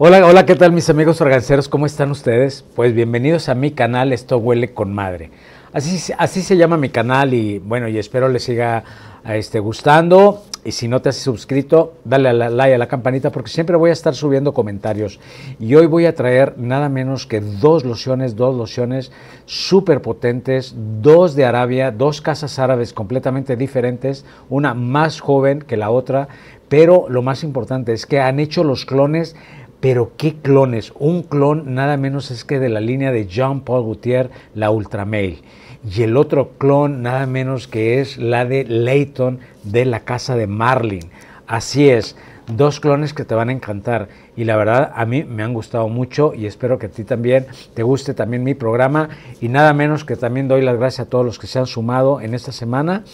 Hola, hola, ¿qué tal mis amigos organceros? ¿Cómo están ustedes? Pues bienvenidos a mi canal Esto huele con madre. Así, así se llama mi canal y bueno, y espero les siga este, gustando. Y si no te has suscrito, dale a la like a la campanita porque siempre voy a estar subiendo comentarios. Y hoy voy a traer nada menos que dos lociones, dos lociones súper potentes, dos de Arabia, dos casas árabes completamente diferentes, una más joven que la otra. Pero lo más importante es que han hecho los clones pero qué clones. Un clon nada menos es que de la línea de Jean-Paul Gaultier, la Ultramail. Y el otro clon nada menos que es la de Leighton de la casa de Marlin. Así es, dos clones que te van a encantar y la verdad a mí me han gustado mucho y espero que a ti también te guste también mi programa y nada menos que también doy las gracias a todos los que se han sumado en esta semana.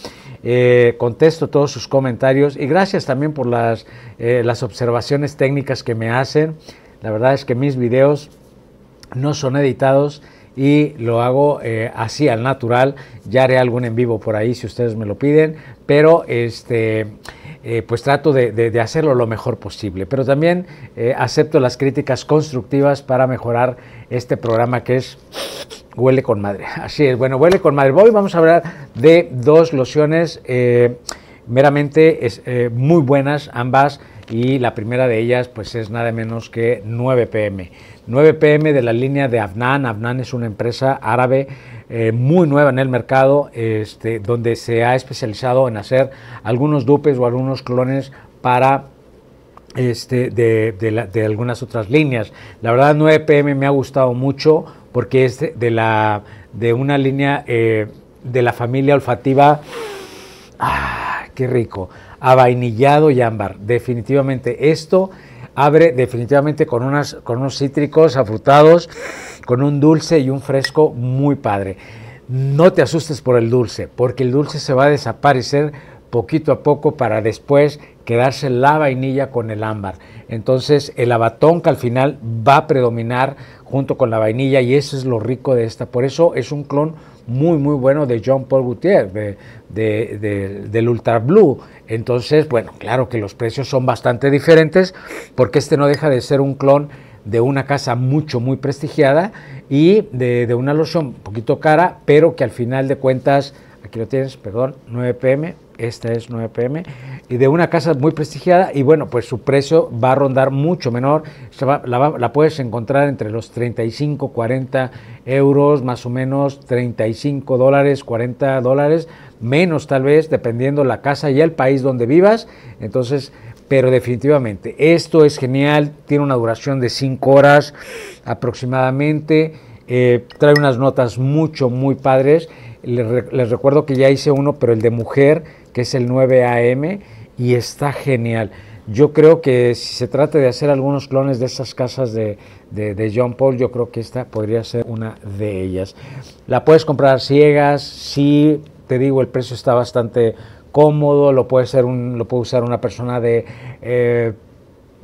Eh, contesto todos sus comentarios y gracias también por las, eh, las observaciones técnicas que me hacen. La verdad es que mis videos no son editados y lo hago eh, así al natural. Ya haré algún en vivo por ahí si ustedes me lo piden, pero este eh, pues trato de, hacerlo lo mejor posible. Pero también eh, acepto las críticas constructivas para mejorar este programa que es Huele con Madre. Así es, bueno, Huele con Madre. Hoy vamos a hablar de dos lociones eh, meramente muy buenas ambas y la primera de ellas pues es nada menos que 9pm. 9 pm de la línea de Afnan. Afnan es una empresa árabe eh, muy nueva en el mercado, este, donde se ha especializado en hacer algunos dupes o algunos clones para este, de, algunas otras líneas. La verdad 9PM me ha gustado mucho porque es de, la, de una línea eh, de la familia olfativa, ah, qué rico, avainillado y ámbar. Definitivamente esto abre definitivamente con, con unos cítricos afrutados, con un dulce y un fresco muy padre. No te asustes por el dulce, porque el dulce se va a desaparecer poquito a poco para después quedarse la vainilla con el ámbar. Entonces el abatón que al final va a predominar junto con la vainilla y eso es lo rico de esta. Por eso es un clon muy, muy bueno de John Paul Gaultier, del Ultra Blue. Entonces, bueno, claro que los precios son bastante diferentes porque este no deja de ser un clon de una casa mucho, muy prestigiada y de, de una loción un poquito cara, pero que al final de cuentas, aquí lo tienes, perdón, 9 pm, esta es 9PM y de una casa muy prestigiada y bueno, pues su precio va a rondar mucho menor, la, puedes encontrar entre los 35, 40 euros, más o menos 35 dólares, 40 dólares, menos tal vez, dependiendo la casa y el país donde vivas. Entonces, pero definitivamente, esto es genial, tiene una duración de 5 horas aproximadamente, eh, trae unas notas mucho, muy padres. les recuerdo que ya hice uno, pero el de mujer que es el 9 AM, y está genial. Yo creo que si se trata de hacer algunos clones de esas casas de, John Paul, yo creo que esta podría ser una de ellas. La puedes comprar ciegas, sí, te digo, el precio está bastante cómodo, lo puede, ser un, lo puede usar una persona de eh,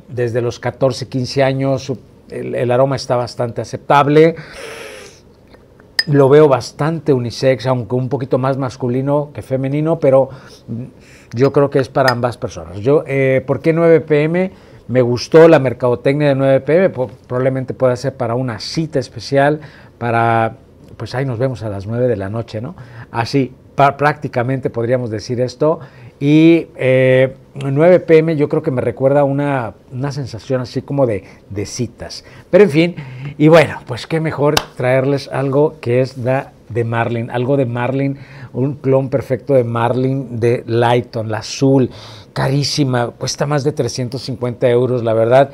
desde los 14, 15 años, el aroma está bastante aceptable lo veo bastante unisex, aunque un poquito más masculino que femenino, pero mm, yo creo que es para ambas personas. Yo, eh, ¿Por qué 9 pm? Me gustó la mercadotecnia de 9 pm, probablemente pueda ser para una cita especial, para, pues ahí nos vemos a las 9 de la noche, ¿no? Así, prácticamente podríamos decir esto. Y eh, 9 pm yo creo que me recuerda una, sensación así como de, de, citas. Pero en fin, y bueno, pues qué mejor traerles algo que es la de Marlin, algo de Marlin, un clon perfecto de Marlin de Lighton, la azul, carísima, cuesta más de 350 euros, la verdad.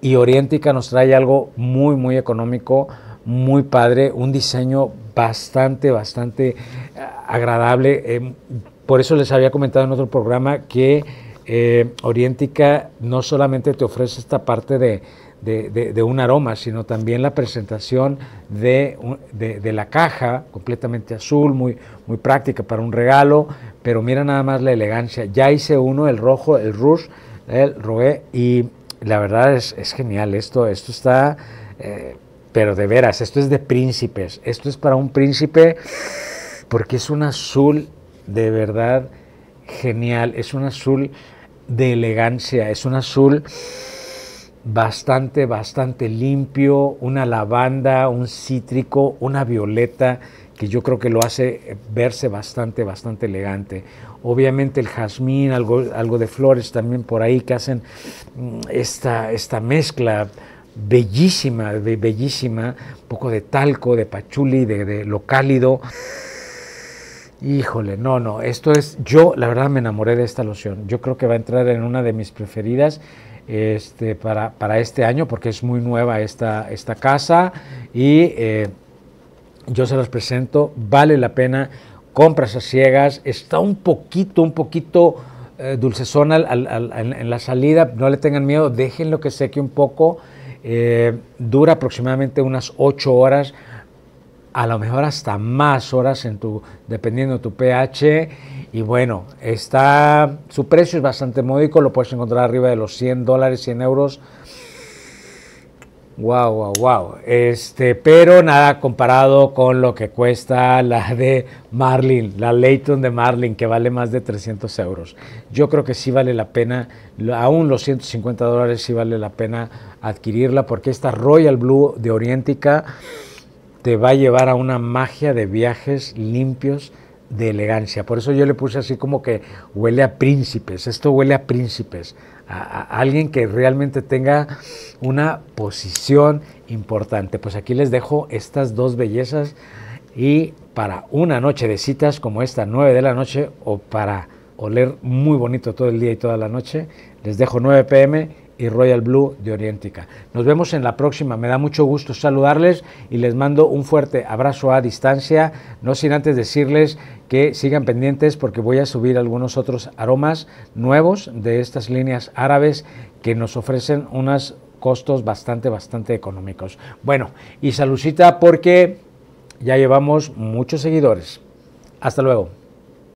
Y Orientica nos trae algo muy, muy económico, muy padre, un diseño bastante, bastante eh, agradable. Em, por eso les había comentado en otro programa que eh, Orientica no solamente te ofrece esta parte de, un aroma, sino también la presentación de, la caja, completamente azul, muy, muy práctica para un regalo, pero mira nada más la elegancia. Ya hice uno, el rojo, el rouge, el roé, y la verdad es, genial, esto, esto está, eh, pero de veras, esto es de príncipes, esto es para un príncipe, porque es un azul de verdad genial, es un azul de elegancia. Es un azul bastante, bastante limpio, una lavanda, un cítrico, una violeta, que yo creo que lo hace verse bastante, bastante elegante. Obviamente el jazmín, algo, algo de flores también por ahí que hacen mm, esta, esta mezcla bellísima, bellísima, un poco de talco, de pachuli, de lo cálido. Híjole, no, no, esto es, yo la verdad me enamoré de esta loción, yo creo que va a entrar en una de mis preferidas este, para, este año porque es muy nueva esta, esta casa y eh, yo se las presento, vale la pena, compras a ciegas, está un poquito, un poquito eh, dulcezona en la salida, no le tengan miedo, déjenlo que seque un poco, eh, dura aproximadamente unas 8 horas, a lo mejor hasta más horas en tu, dependiendo de tu pH. Y bueno, está, su precio es bastante módico, lo puedes encontrar arriba de los 100 dólares, 100 euros. Wow, wow, guau! Este, pero nada comparado con lo que cuesta la de Marlin, la Leighton de Marlin, que vale más de 300 euros. Yo creo que sí vale la pena, aún los 150 dólares sí vale la pena adquirirla, porque esta Royal Blue de Oriéntica te va a llevar a una magia de viajes limpios de elegancia. Por eso yo le puse así como que huele a príncipes, esto huele a príncipes, a, alguien que realmente tenga una posición importante. Pues aquí les dejo estas dos bellezas y para una noche de citas como esta, 9 de la noche, o para oler muy bonito todo el día y toda la noche, les dejo 9 pm y Royal Blue de Orientica. Nos vemos en la próxima. Me da mucho gusto saludarles y les mando un fuerte abrazo a distancia, no sin antes decirles que sigan pendientes porque voy a subir algunos otros aromas nuevos de estas líneas árabes que nos ofrecen unos costos bastante, bastante económicos. Bueno, y saludita porque ya llevamos muchos seguidores. Hasta luego.